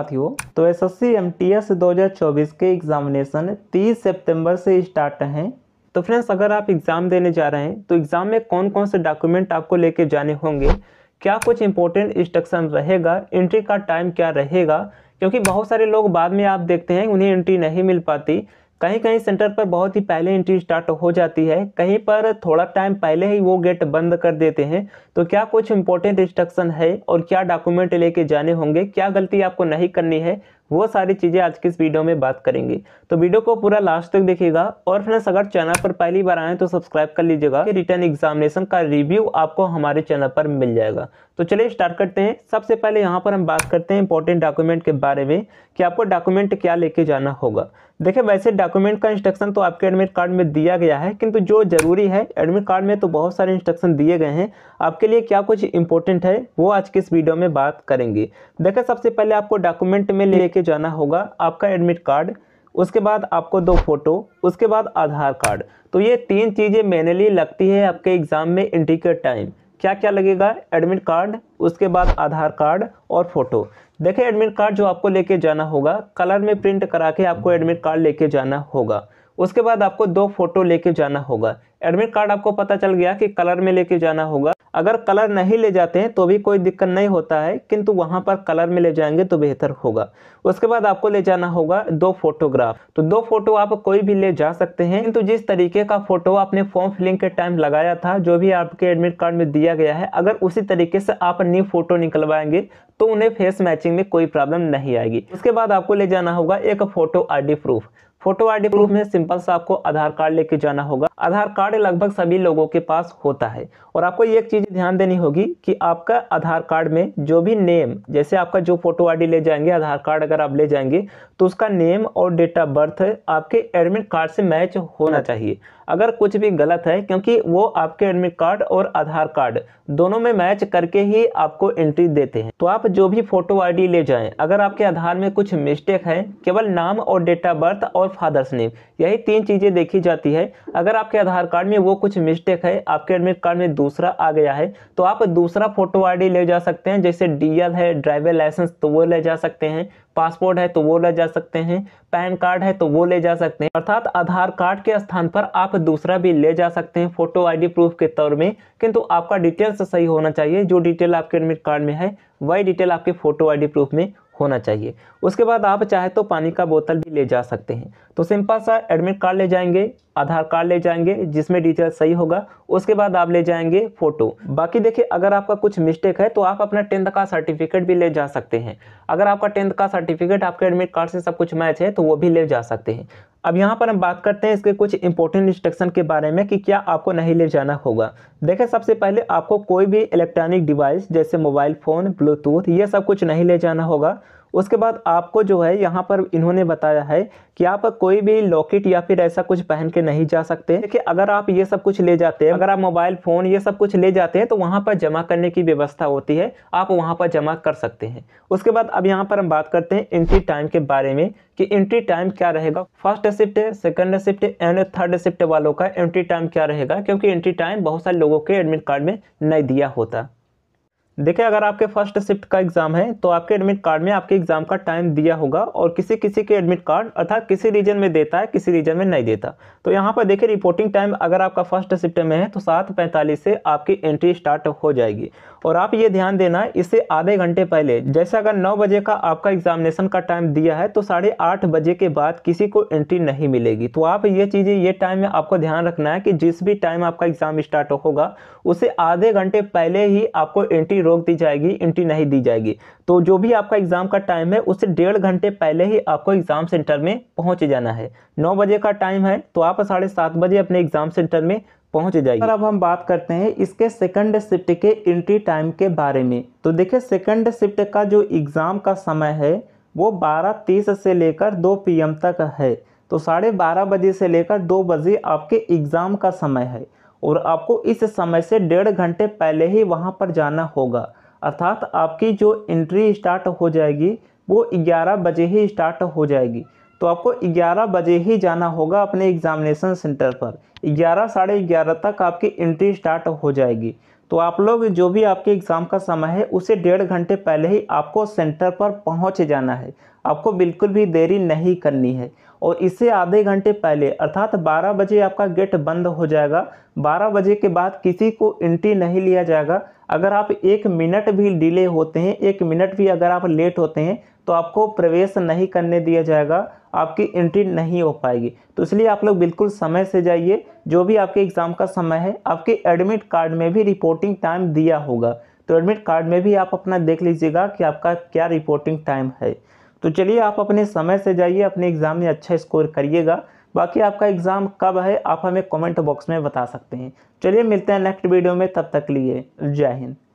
साथियों तो S S C M T S दो हज़ार चौबीस के एग्जामिनेशन तीस सितंबर से स्टार्ट हैं तो फ्रेंड्स अगर आप एग्ज़ाम देने जा रहे हैं तो एग्ज़ाम में कौन कौन से डॉक्यूमेंट आपको लेके जाने होंगे क्या कुछ इंपॉर्टेंट इंस्ट्रक्शन रहेगा एंट्री का टाइम क्या रहेगा क्योंकि बहुत सारे लोग बाद में आप देखते हैं उन्हें एंट्री नहीं मिल पाती कहीं कहीं सेंटर पर बहुत ही पहले एंट्री स्टार्ट हो जाती है कहीं पर थोड़ा टाइम पहले ही वो गेट बंद कर देते हैं तो क्या कुछ इंपॉर्टेंट इंस्ट्रक्शन है और क्या डॉक्यूमेंट लेके जाने होंगे क्या गलती आपको नहीं करनी है वो सारी चीज़ें आज की इस वीडियो में बात करेंगे तो वीडियो को पूरा लास्ट तक देखिएगा और फ्रेंड्स अगर चैनल पर पहली बार आए तो सब्सक्राइब कर लीजिएगा कि रिटर्न एग्जामिनेशन का रिव्यू आपको हमारे चैनल पर मिल जाएगा तो चलिए स्टार्ट करते हैं सबसे पहले यहाँ पर हम बात करते हैं इंपॉर्टेंट डॉक्यूमेंट के बारे में कि आपको डॉक्यूमेंट क्या लेके जाना होगा देखिए वैसे डॉक्यूमेंट का इंस्ट्रक्शन तो आपके एडमिट कार्ड में दिया गया है किंतु जो ज़रूरी है एडमिट कार्ड में तो बहुत सारे इंस्ट्रक्शन दिए गए हैं आपके लिए क्या कुछ इंपॉर्टेंट है वो आज के इस वीडियो में बात करेंगे देखिए सबसे पहले आपको डॉक्यूमेंट में लेके जाना होगा आपका एडमिट कार्ड उसके बाद आपको दो फोटो उसके बाद आधार कार्ड तो ये तीन चीज़ें मैनली लगती है आपके एग्ज़ाम में इंडिकेट के टाइम क्या क्या लगेगा एडमिट कार्ड उसके बाद आधार कार्ड और फोटो देखिए एडमिट कार्ड जो आपको लेके जाना होगा कलर में प्रिंट करा के आपको एडमिट कार्ड लेके जाना होगा उसके बाद आपको दो फोटो लेके जाना होगा एडमिट कार्ड आपको पता चल गया कि कलर में लेके जाना होगा अगर कलर नहीं ले जाते हैं तो भी कोई दिक्कत नहीं होता है किंतु वहाँ पर कलर में ले जाएंगे तो बेहतर होगा उसके बाद आपको ले जाना होगा दो फोटोग्राफ तो दो फोटो आप कोई भी ले जा सकते हैं किंतु जिस तरीके का फोटो आपने फॉर्म फिलिंग के टाइम लगाया था जो भी आपके एडमिट कार्ड में दिया गया है अगर उसी तरीके से आप न्यू फोटो निकलवाएंगे तो उन्हें फेस मैचिंग में कोई प्रॉब्लम नहीं आएगी उसके बाद आपको ले जाना होगा एक photo ID proof photo ID proof में सिंपल सा आपको आधार कार्ड लेके जाना होगा आधार कार्ड लगभग सभी लोगों के पास होता है और आपको एक चीज़ ध्यान देनी होगी कि आपका आधार कार्ड में जो भी नेम जैसे आपका जो फोटो आईडी ले जाएंगे आधार कार्ड अगर आप ले जाएंगे तो उसका नेम और डेट ऑफ बर्थ आपके एडमिट कार्ड से मैच होना चाहिए अगर कुछ भी गलत है क्योंकि वो आपके एडमिट कार्ड और आधार कार्ड दोनों में मैच करके ही आपको एंट्री देते हैं तो आप जो भी फोटो आईडी ले जाएं अगर आपके आधार में कुछ मिस्टेक है केवल नाम और डेट ऑफ बर्थ और और फादर्स नेम यही तीन चीज़ें देखी जाती है अगर आपके आधार कार्ड में वो कुछ मिस्टेक है आपके एडमिट कार्ड में दूसरा आ गया है तो आप दूसरा फोटो आई ले जा सकते हैं जैसे डीएल है ड्राइवर लाइसेंस तो वो ले जा सकते हैं पासपोर्ट है तो वो ले जा सकते हैं पैन कार्ड है तो वो ले जा सकते हैं अर्थात आधार कार्ड के स्थान पर आप दूसरा भी ले जा सकते हैं फोटो आईडी प्रूफ के तौर में किंतु आपका डिटेल्स सही होना चाहिए जो डिटेल आपके एडमिट कार्ड में है वही डिटेल आपके फोटो आईडी प्रूफ में होना चाहिए उसके बाद आप चाहे तो पानी का बोतल भी ले जा सकते हैं तो सिंपल सा एडमिट कार्ड ले जाएंगे आधार कार्ड ले जाएंगे जिसमें डिटेल सही होगा उसके बाद आप ले जाएंगे फोटो बाकी देखिए अगर आपका कुछ मिस्टेक है तो आप अपना टेंथ का सर्टिफिकेट भी ले जा सकते हैं अगर आपका टेंथ का सर्टिफिकेट आपके एडमिट कार्ड से सब कुछ मैच है तो वो भी ले जा सकते हैं अब यहाँ पर हम बात करते हैं इसके कुछ इंपॉर्टेंट इंस्ट्रक्शन के बारे में कि क्या आपको नहीं ले जाना होगा देखें सबसे पहले आपको कोई भी इलेक्ट्रॉनिक डिवाइस जैसे मोबाइल फ़ोन ब्लूटूथ ये सब कुछ नहीं ले जाना होगा उसके बाद आपको जो है यहाँ पर इन्होंने बताया है कि आप कोई भी लॉकेट या फिर ऐसा कुछ पहन के नहीं जा सकते देखिए अगर आप ये सब कुछ ले जाते हैं अगर आप मोबाइल फ़ोन ये सब कुछ ले जाते हैं तो वहाँ पर जमा करने की व्यवस्था होती है आप वहाँ पर जमा कर सकते हैं उसके बाद अब यहाँ पर हम बात करते हैं एंट्री टाइम के बारे में कि एंट्री टाइम क्या रहेगा first shift second shift and third shift वालों का एंट्री टाइम क्या रहेगा क्योंकि एंट्री टाइम बहुत सारे लोगों के एडमिट कार्ड में नहीं दिया होता देखिए अगर आपके फर्स्ट शिफ्ट का एग्ज़ाम है तो आपके एडमिट कार्ड में आपके एग्ज़ाम का टाइम दिया होगा और किसी किसी के एडमिट कार्ड अर्थात किसी रीजन में देता है किसी रीजन में नहीं देता तो यहाँ पर देखिए रिपोर्टिंग टाइम अगर आपका फर्स्ट शिफ्ट में है तो सात पैंतालीस से आपकी एंट्री स्टार्ट हो जाएगी और आप ये ध्यान देना है इससे आधे घंटे पहले जैसे अगर नौ बजे का आपका एग्जामिनेशन का टाइम दिया है तो साढ़े आठ बजे के बाद किसी को एंट्री नहीं मिलेगी तो आप ये चीज़ें ये टाइम में आपको ध्यान रखना है कि जिस भी टाइम आपका एग्ज़ाम स्टार्ट होगा उसे आधे घंटे पहले ही आपको एंट्री रोक दी जाएगी एंट्री नहीं दी जाएगी तो जो भी आपका एग्ज़ाम का टाइम है उससे डेढ़ घंटे पहले ही आपको एग्ज़ाम सेंटर में पहुंच जाना है नौ बजे का टाइम है तो आप साढ़े सात बजे अपने एग्ज़ाम सेंटर में पहुंच जाएगी और अब हम बात करते हैं इसके सेकंड शिफ्ट के एंट्री टाइम के बारे में तो देखिए सेकंड शिफ्ट का जो एग्ज़ाम का समय है वो बारह तीस से लेकर दो पी तक है तो साढ़े बजे से लेकर दो बजे आपके एग्ज़ाम का समय है और आपको इस समय से डेढ़ घंटे पहले ही वहाँ पर जाना होगा अर्थात आपकी जो एंट्री स्टार्ट हो जाएगी वो ग्यारह बजे ही स्टार्ट हो जाएगी तो आपको ग्यारह बजे ही जाना होगा अपने एग्ज़ामिनेशन सेंटर पर ग्यारह साढ़े ग्यारह तक आपकी एंट्री स्टार्ट हो जाएगी तो आप लोग जो भी आपके एग्ज़ाम का समय है उसे डेढ़ घंटे पहले ही आपको सेंटर पर पहुंच जाना है आपको बिल्कुल भी देरी नहीं करनी है और इससे आधे घंटे पहले अर्थात 12 बजे आपका गेट बंद हो जाएगा 12 बजे के बाद किसी को एंट्री नहीं लिया जाएगा अगर आप एक मिनट भी डिले होते हैं एक मिनट भी अगर आप लेट होते हैं तो आपको प्रवेश नहीं करने दिया जाएगा आपकी एंट्री नहीं हो पाएगी तो इसलिए आप लोग बिल्कुल समय से जाइए जो भी आपके एग्ज़ाम का समय है आपके एडमिट कार्ड में भी रिपोर्टिंग टाइम दिया होगा तो एडमिट कार्ड में भी आप अपना देख लीजिएगा कि आपका क्या रिपोर्टिंग टाइम है तो चलिए आप अपने समय से जाइए अपने एग्ज़ाम में अच्छा स्कोर करिएगा बाकी आपका एग्ज़ाम कब है आप हमें कमेंट बॉक्स में बता सकते हैं चलिए मिलते हैं नेक्स्ट वीडियो में तब तक लिए जय हिंद